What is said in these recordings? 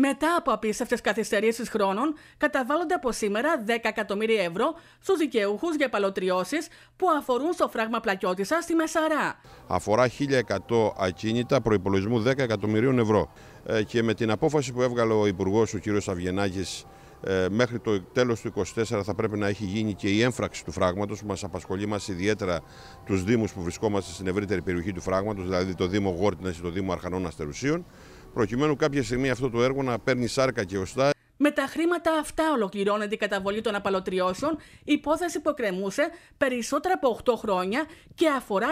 μετά από απίστευτες καθυστερήσεις χρόνων, καταβάλλονται από σήμερα 10 εκατομμύρια ευρώ στους δικαιούχους για παλωτριώσεις που αφορούν στο φράγμα πλακιώτησα στη Μεσαρά. Αφορά 1.100 ακίνητα προπολογισμού 10 εκατομμυρίων ευρώ. Ε, και με την απόφαση που έβγαλε ο Υπουργός, ο κ. Αυγενάκης, ε, μέχρι το τέλος του 2024 θα πρέπει να έχει γίνει και η έμφραξη του φράγματος που μας απασχολεί μας ιδιαίτερα τους Δήμους που βρισκόμαστε στην ευρύτερη περιοχή του φράγματος, δηλαδή το Δήμο Γόρτινας και το Δήμο Αρχανών Αστερουσίων προκειμένου κάποια στιγμή αυτό το έργο να παίρνει σάρκα και οστά. Με τα χρήματα αυτά ολοκληρώνεται η καταβολή των απαλωτριώσεων, υπόθεση που εκκρεμούσε περισσότερα από 8 χρόνια και αφορά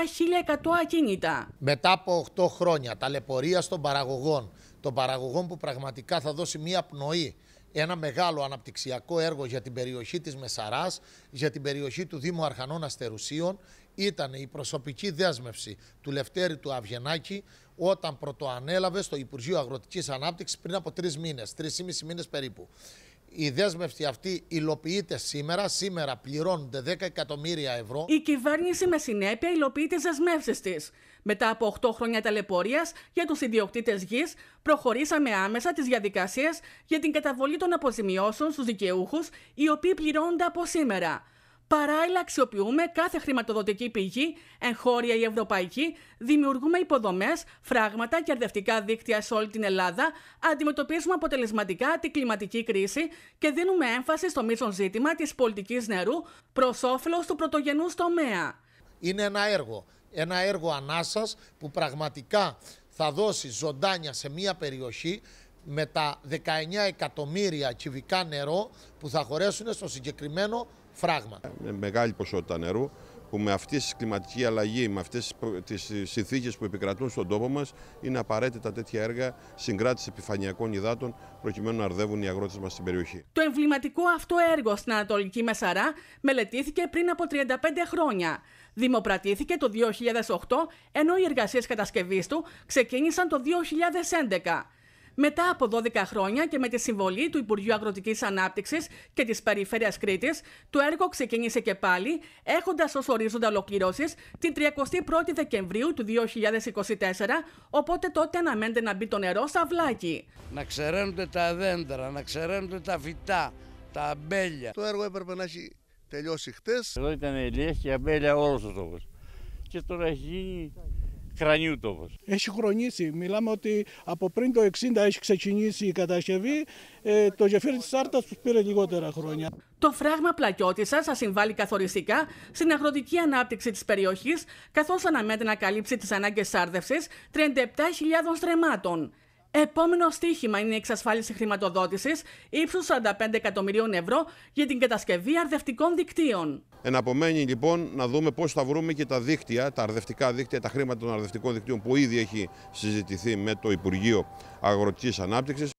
1.100 ακίνητα. Μετά από 8 χρόνια ταλαιπωρία των παραγωγών, των παραγωγών που πραγματικά θα δώσει μία πνοή, ένα μεγάλο αναπτυξιακό έργο για την περιοχή της Μεσαράς, για την περιοχή του Δήμου Αρχανών Αστερουσίων, ήταν η προσωπική δέσμευση του Λευτέρη του Αυγενάκη όταν πρωτοανέλαβε στο Υπουργείο Αγροτικής Ανάπτυξης πριν από τρεις μήνες, τρεις ή μισή μήνες περίπου. Η δέσμευση αυτή υλοποιείται σήμερα. Σήμερα πληρώνονται 10 εκατομμύρια ευρώ. Η κυβέρνηση με συνέπεια υλοποιεί τι δεσμεύσει της. Μετά από 8 χρόνια ταλαιπωρίας για τους ιδιοκτήτες γης, προχωρήσαμε άμεσα τις διαδικασίες για την καταβολή των αποζημιώσεων στους δικαιούχους, οι οποίοι πληρώνονται από σήμερα. Παράλληλα, αξιοποιούμε κάθε χρηματοδοτική πηγή, εγχώρια ή ευρωπαϊκή, δημιουργούμε υποδομές, φράγματα και αρδευτικά δίκτυα σε όλη την Ελλάδα, αντιμετωπίζουμε αποτελεσματικά την κλιματική κρίση και δίνουμε έμφαση στο μείζον ζήτημα της πολιτικής νερού προς όφελος του πρωτογενούς τομέα. Είναι ένα έργο. Ένα έργο ανάσας που πραγματικά θα δώσει ζωντάνια σε μια περιοχή με τα 19 εκατομμύρια κυβικά νερό που θα χωρέσουν στο συγκεκριμένο φράγμα. Με μεγάλη ποσότητα νερού που με αυτής της κλιματική αλλαγή, με αυτές τις συνθήκες που επικρατούν στον τόπο μας, είναι απαραίτητα τέτοια έργα συγκράτηση επιφανειακών υδάτων, προκειμένου να αρδεύουν οι αγρότες μας στην περιοχή. Το εμβληματικό αυτό έργο στην Ανατολική Μεσαρά μελετήθηκε πριν από 35 χρόνια. Δημοπρατήθηκε το 2008, ενώ οι εργασίες κατασκευής του ξεκίνησαν το 2011 μετά από 12 χρόνια και με τη συμβολή του Υπουργείου Αγροτικής Ανάπτυξης και της Περιφέρειας Κρήτης, το έργο ξεκίνησε και πάλι, έχοντας ως ορίζοντα ολοκλήρωση την 31η Δεκεμβρίου του 2024, οπότε τότε αναμένεται να μπει το νερό στα βλάκι. Να ξεραίνονται τα δέντρα, να ξεραίνονται τα φυτά, τα αμπέλια. Το έργο έπρεπε να έχει τελειώσει χτες. Εδώ ήταν ηλιέ και αμπέλια όλος ο τόπος. Και τώρα έχει γίνει τόπος. Έχει χρονίσει. Μιλάμε ότι από πριν το 60 έχει ξεκινήσει η κατασκευή. Ε, το γεφύρι της Σάρτας που πήρε λιγότερα χρόνια. Το φράγμα πλακιώτησα θα συμβάλλει καθοριστικά στην αγροτική ανάπτυξη της περιοχής καθώς αναμένεται να καλύψει τις ανάγκες σάρδευσης 37.000 στρεμάτων. Επόμενο στοίχημα είναι η εξασφάλιση χρηματοδότησης ύψους 45 εκατομμυρίων ευρώ για την κατασκευή αρδευτικών δικτύων. Εναπομένει λοιπόν να δούμε πώς θα βρούμε και τα δίκτυα, τα αρδευτικά δίκτυα, τα χρήματα των αρδευτικών δικτύων που ήδη έχει συζητηθεί με το Υπουργείο Αγροτικής Ανάπτυξης.